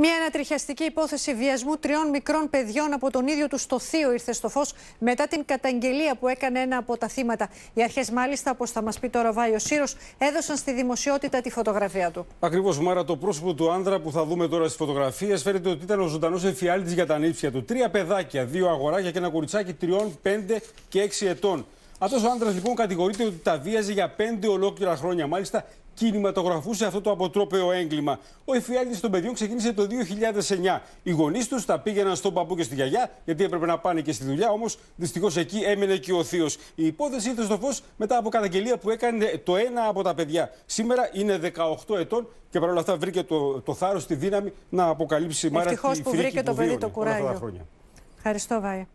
Μια ανατριχιαστική υπόθεση βιασμού τριών μικρών παιδιών από τον ίδιο τους στο θείο ήρθε στο φως μετά την καταγγελία που έκανε ένα από τα θύματα. Οι αρχές, μάλιστα, όπως θα μας πει τώρα Βάιος Σύρος, έδωσαν στη δημοσιότητα τη φωτογραφία του. Ακριβώς, Μάρα, το πρόσωπο του άνδρα που θα δούμε τώρα στις φωτογραφίες φαίνεται ότι ήταν ο ζωντανός εφιάλτης για τα νύψια του. Τρία παιδάκια, δύο αγοράκια και ένα κοριτσάκι τριών, πέντε και έξι ετών. Αυτός ο άντρα λοιπόν κατηγορείται ότι τα βίαζε για πέντε ολόκληρα χρόνια. Μάλιστα, κινηματογραφούσε αυτό το αποτρόπαιο έγκλημα. Ο εφιάλτης των παιδιών ξεκίνησε το 2009. Οι γονείς τους τα πήγαιναν στον παππού και στη γιαγιά, γιατί έπρεπε να πάνε και στη δουλειά, όμως δυστυχώς εκεί έμενε και ο θείος. Η υπόθεση ήρθε στο φως μετά από καταγγελία που έκανε το ένα από τα παιδιά. Σήμερα είναι 18 ετών και παρόλα αυτά βρήκε το, το θάρρος, τη δύναμη να αποκαλύψει μάρα τη που βρήκε το παιδί το κουράγιο. Ευχαριστώ, Βάια.